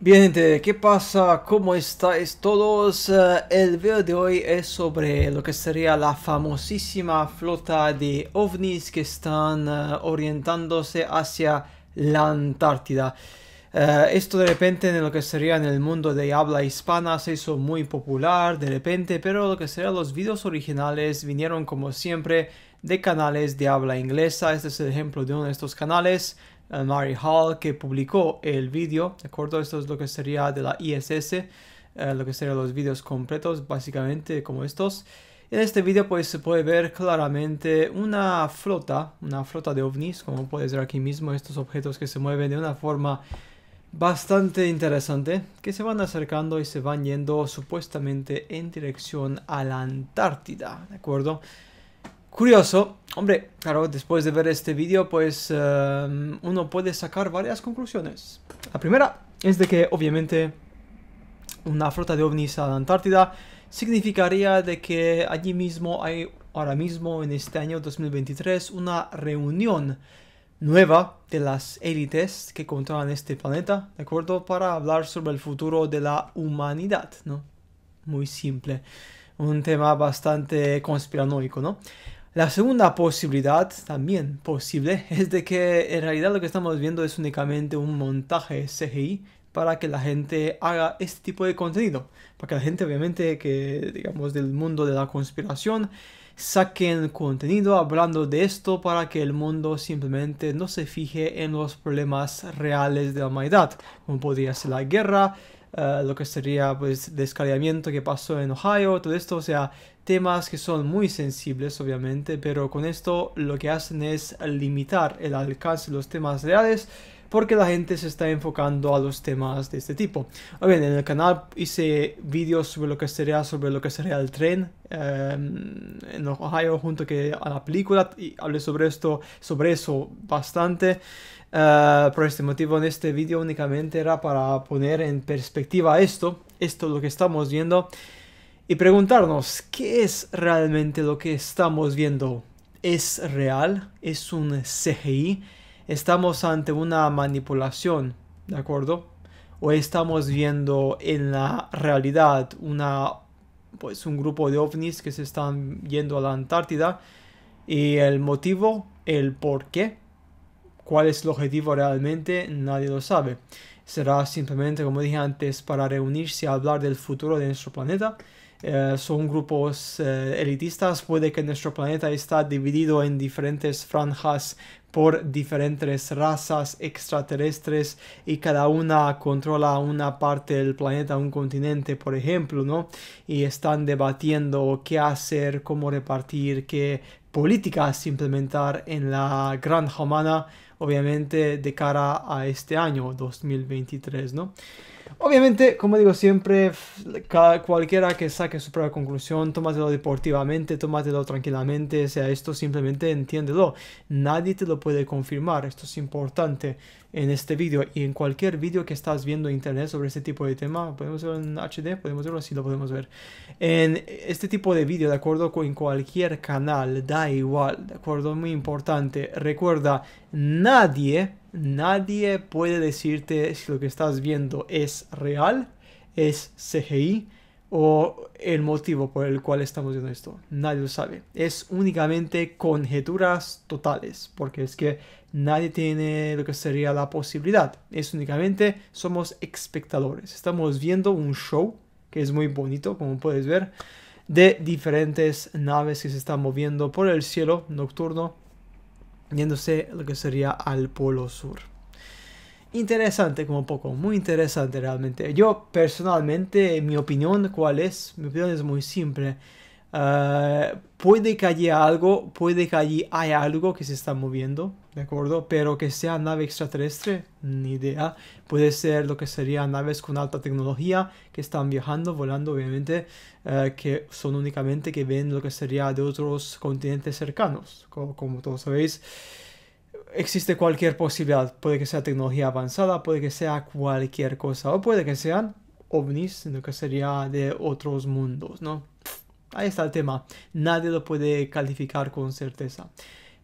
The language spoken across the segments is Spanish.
Bien gente, ¿qué pasa? ¿Cómo estáis todos? El video de hoy es sobre lo que sería la famosísima flota de ovnis que están eh, orientándose hacia la Antártida. Eh, esto de repente en lo que sería en el mundo de habla hispana se hizo muy popular de repente, pero lo que sería los videos originales vinieron como siempre de canales de habla inglesa. Este es el ejemplo de uno de estos canales, eh, Mary Hall, que publicó el vídeo, ¿de acuerdo? Esto es lo que sería de la ISS, eh, lo que serían los vídeos completos, básicamente como estos. En este vídeo pues se puede ver claramente una flota, una flota de ovnis, como puedes ver aquí mismo, estos objetos que se mueven de una forma bastante interesante, que se van acercando y se van yendo supuestamente en dirección a la Antártida, ¿de acuerdo? curioso. Hombre, claro, después de ver este vídeo, pues em, uno puede sacar varias conclusiones. La primera es de que obviamente una flota de ovnis a la Antártida significaría de que allí mismo hay ahora mismo en este año 2023 una reunión nueva de las élites que controlan este planeta, ¿de acuerdo? Para hablar sobre el futuro de la humanidad, ¿no? Muy simple. Un tema bastante conspiranoico, ¿no? La segunda posibilidad, también posible, es de que en realidad lo que estamos viendo es únicamente un montaje CGI para que la gente haga este tipo de contenido. Para que la gente, obviamente, que digamos del mundo de la conspiración, saquen contenido hablando de esto para que el mundo simplemente no se fije en los problemas reales de la humanidad, como podría ser la guerra, eh, lo que sería pues descargamiento que pasó en Ohio, todo esto, o sea, temas que son muy sensibles obviamente, pero con esto lo que hacen es limitar el alcance de los temas reales porque la gente se está enfocando a los temas de este tipo. Bien, en el canal hice vídeos sobre lo que sería, sobre lo que sería el tren eh, en Ohio junto que a la película y hablé sobre esto, sobre eso bastante. Eh, por este motivo en este vídeo únicamente era para poner en perspectiva esto, esto lo que estamos viendo y preguntarnos qué es realmente lo que estamos viendo. ¿Es real? ¿Es un CGI? estamos ante una manipulación, ¿de acuerdo? O estamos viendo en la realidad una, pues un grupo de ovnis que se están yendo a la Antártida y el motivo, el por qué, cuál es el objetivo realmente, nadie lo sabe. Será simplemente, como dije antes, para reunirse y hablar del futuro de nuestro planeta. Eh, son grupos eh, elitistas, puede que nuestro planeta está dividido en diferentes franjas por diferentes razas extraterrestres y cada una controla una parte del planeta, un continente, por ejemplo, ¿no? Y están debatiendo qué hacer, cómo repartir, qué políticas implementar en la Gran Humana obviamente de cara a este año 2023, ¿no? Obviamente, como digo siempre, cualquiera que saque su propia conclusión, tómatelo deportivamente, tómatelo tranquilamente, o sea, esto simplemente entiéndelo. Nadie te lo puede confirmar, esto es importante en este vídeo y en cualquier vídeo que estás viendo en internet sobre este tipo de tema, podemos verlo en HD, podemos verlo así, lo podemos ver. En este tipo de vídeo, de acuerdo, con cualquier canal, da igual, de acuerdo, muy importante. Recuerda, nadie, nadie puede decirte si lo que estás viendo es real, es CGI, o el motivo por el cual estamos viendo esto. Nadie lo sabe. Es únicamente conjeturas totales, porque es que nadie tiene lo que sería la posibilidad. Es únicamente somos espectadores. Estamos viendo un show que es muy bonito, como puedes ver, de diferentes naves que se están moviendo por el cielo nocturno, yéndose lo que sería al polo sur interesante como poco, muy interesante realmente. Yo personalmente, mi opinión, ¿cuál es? Mi opinión es muy simple. Eh, puede que haya algo, puede que allí hay algo que se está moviendo, ¿de acuerdo? Pero que sea nave extraterrestre, ni idea. Puede ser lo que serían naves con alta tecnología que están viajando, volando, obviamente, eh, que son únicamente que ven lo que sería de otros continentes cercanos, como, como todos sabéis existe cualquier posibilidad. Puede que sea tecnología avanzada, puede que sea cualquier cosa, o puede que sean ovnis, sino que sería de otros mundos, ¿no? Ahí está el tema. Nadie lo puede calificar con certeza.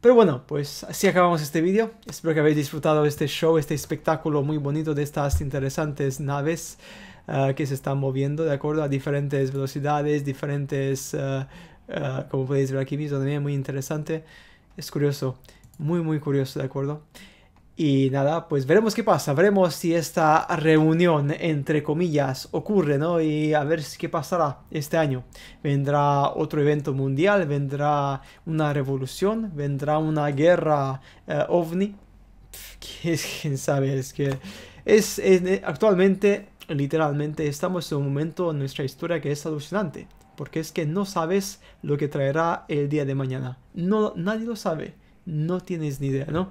Pero bueno, pues así acabamos este vídeo. Espero que habéis disfrutado este show, este espectáculo muy bonito de estas interesantes naves eh, que se están moviendo, ¿de acuerdo? A diferentes velocidades, diferentes... Eh, eh, como podéis ver aquí mismo, también muy interesante. Es curioso. Muy, muy curioso, ¿de acuerdo? Y nada, pues veremos qué pasa, veremos si esta reunión, entre comillas, ocurre, ¿no? Y a ver qué pasará este año. Vendrá otro evento mundial, vendrá una revolución, vendrá una guerra eh, ovni. ¿Quién sabe? Es que es, eh, actualmente, literalmente, estamos en un momento en nuestra historia que es alucinante. Porque es que no sabes lo que traerá el día de mañana. No, nadie lo sabe no tienes ni idea, ¿no?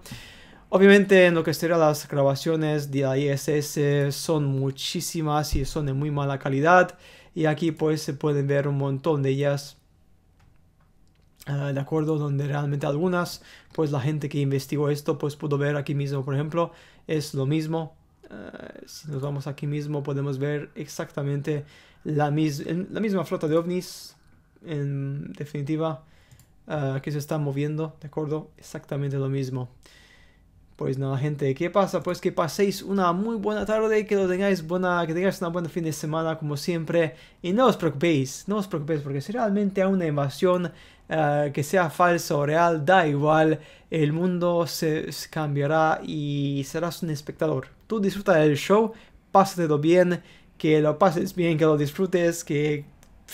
Obviamente en lo que sería las grabaciones de la ISS son muchísimas y son de muy mala calidad y aquí pues se pueden ver un montón de ellas ah, de acuerdo donde realmente algunas pues la gente que investigó esto pues pudo ver aquí mismo por ejemplo es lo mismo ah, si nos vamos aquí mismo podemos ver exactamente la, mis la misma flota de ovnis en definitiva Ah, que se están moviendo, ¿de acuerdo? Exactamente lo mismo. Pues nada, gente, ¿qué pasa? Pues que paséis una muy buena tarde, que lo tengáis buena, que tengáis una buena fin de semana como siempre. Y no os preocupéis, no os preocupéis, porque si realmente hay una invasión ah, que sea falsa o real, da igual, el mundo se, cambiará y serás un espectador. Tú disfruta del show, pásatelo bien, que lo pases bien, que lo disfrutes, que,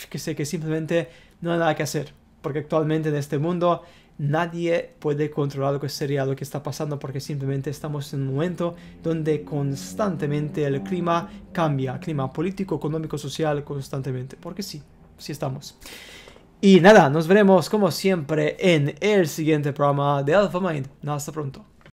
que sé, que simplemente no hay nada que hacer porque actualmente en este mundo nadie puede controlar lo que sería lo que está pasando porque simplemente estamos en un momento donde constantemente el clima cambia, clima político, económico, social, constantemente, porque sí, sí estamos. Y nada, nos veremos como siempre en el siguiente programa de Alpha Mind. Hasta pronto.